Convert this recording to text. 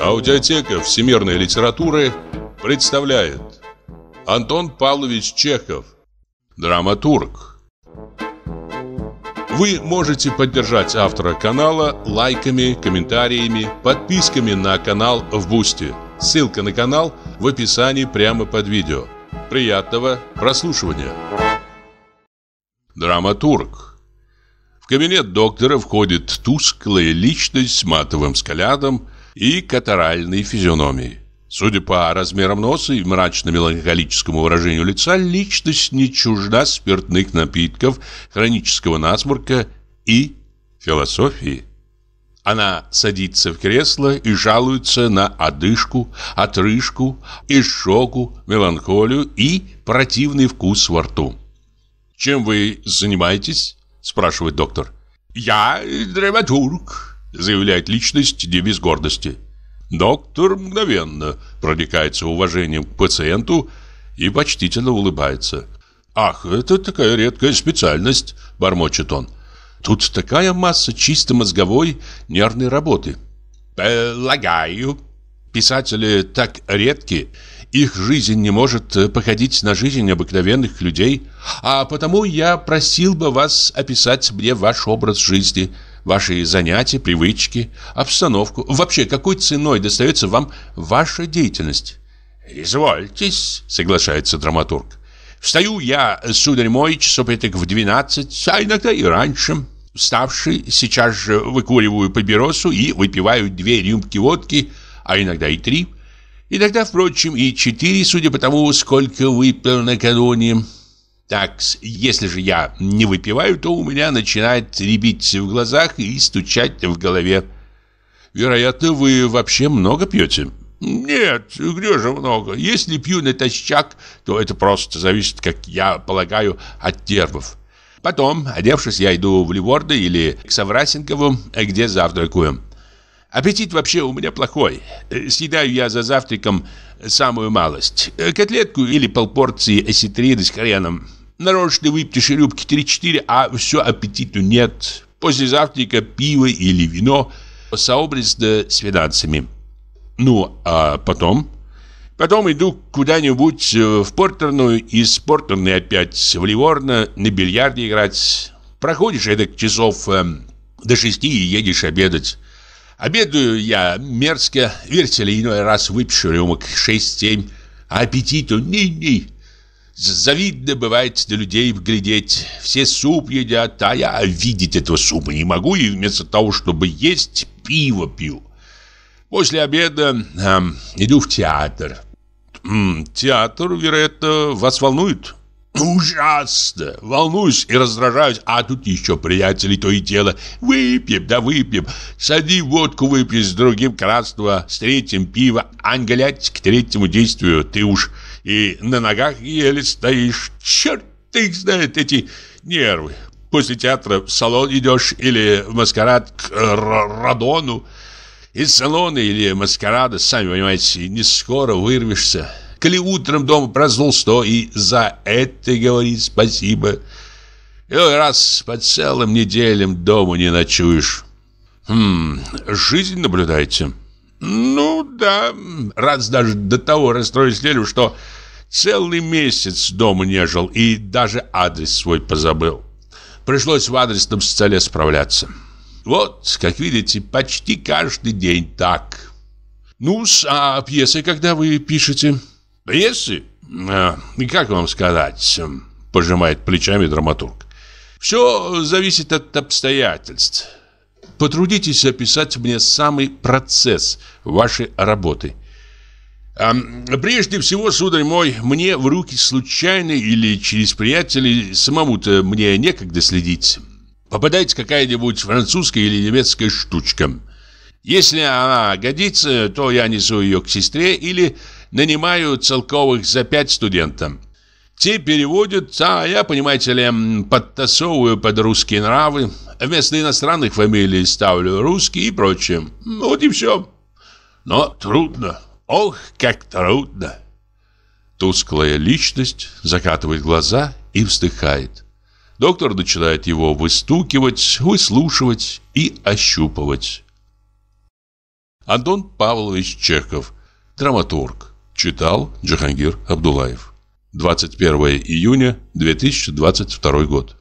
Аудиотека всемирной литературы представляет Антон Павлович Чехов Драматург Вы можете поддержать автора канала лайками, комментариями, подписками на канал в Бусти. Ссылка на канал в описании прямо под видео. Приятного прослушивания! Драматург кабинет доктора входит тусклая личность с матовым скалядом и катаральной физиономией. Судя по размерам носа и мрачно-меланхолическому выражению лица, личность не чужда спиртных напитков, хронического насморка и философии. Она садится в кресло и жалуется на одышку, отрыжку, изжогу, меланхолию и противный вкус во рту. «Чем вы занимаетесь?» спрашивает доктор. «Я драматург», заявляет личность без гордости. Доктор мгновенно проникается уважением к пациенту и почтительно улыбается. «Ах, это такая редкая специальность», – бормочет он. «Тут такая масса чисто мозговой нервной работы». «Полагаю, писатели так редки, их жизнь не может э, походить на жизнь обыкновенных людей, а потому я просил бы вас описать мне ваш образ жизни, ваши занятия, привычки, обстановку. Вообще, какой ценой достается вам ваша деятельность? «Извольтесь», — соглашается драматург. «Встаю я, э, сударь мой, часов этих в 12, а иногда и раньше». Вставший, сейчас же выкуриваю папиросу и выпиваю две рюмки водки, а иногда и три – и тогда, впрочем, и четыре, судя по тому, сколько выпил накануне. Так, если же я не выпиваю, то у меня начинает рябить в глазах и стучать в голове. Вероятно, вы вообще много пьете? Нет, где же много? Если пью натощак, то это просто зависит, как я полагаю, от нервов. Потом, одевшись, я иду в Ливорды или к Саврасенкову, где завтракаю. Аппетит вообще у меня плохой. Э, съедаю я за завтраком самую малость. Э, котлетку или полпорции осетрины с хреном. Нарочно выпьешь рюбки 3-4, а все аппетиту нет. После завтрака пиво или вино сообразно с финансами. Ну, а потом... Потом иду куда-нибудь э, в портерную, из портерной опять в Ливорно на бильярде играть. Проходишь это часов э, до шести и едешь обедать. Обедаю я мерзко, верьте ли, иной раз выпишу рюмок 6-7, а аппетиту ни-ни. Завидно бывает для людей глядеть. Все суп едят, а я видеть этого супа не могу, и вместо того, чтобы есть, пиво пью. После обеда э, иду в театр. Театр, вероятно, вас волнует? Ужасно! Волнуюсь и раздражаюсь, а тут еще приятели то и дело. Выпьем, да выпьем. сади водку выпьем, с другим красного, с третьим пиво. Англять к третьему действию ты уж и на ногах еле стоишь. Черт их знает, эти нервы. После театра в салон идешь или в маскарад к э, Радону. Из салона или маскарада, сами понимаете, не скоро вырвешься. Коли утром дома проснулся, то и за это говорит спасибо. И раз по целым неделям дома не ночуешь. Хм, жизнь наблюдаете? Ну да, раз даже до того расстроились Лелю, что целый месяц дома не жил и даже адрес свой позабыл. Пришлось в адресном столе справляться. Вот, как видите, почти каждый день так. ну а пьесы когда вы пишете?» Если, а, как вам сказать, а, пожимает плечами драматург. Все зависит от обстоятельств. Потрудитесь описать мне самый процесс вашей работы. А, прежде всего, сударь мой, мне в руки случайно или через приятелей самому-то мне некогда следить. Попадается какая-нибудь французская или немецкая штучка. Если она годится, то я несу ее к сестре или нанимаю целковых за пять студентов. Те переводят, а я, понимаете ли, подтасовываю под русские нравы, вместо иностранных фамилий ставлю русские и прочее. Вот и все. Но трудно. Ох, как трудно. Тусклая личность закатывает глаза и вздыхает. Доктор начинает его выстукивать, выслушивать и ощупывать. Антон Павлович Чехов, драматург. Читал Джихангир Абдулаев. 21 июня 2022 год.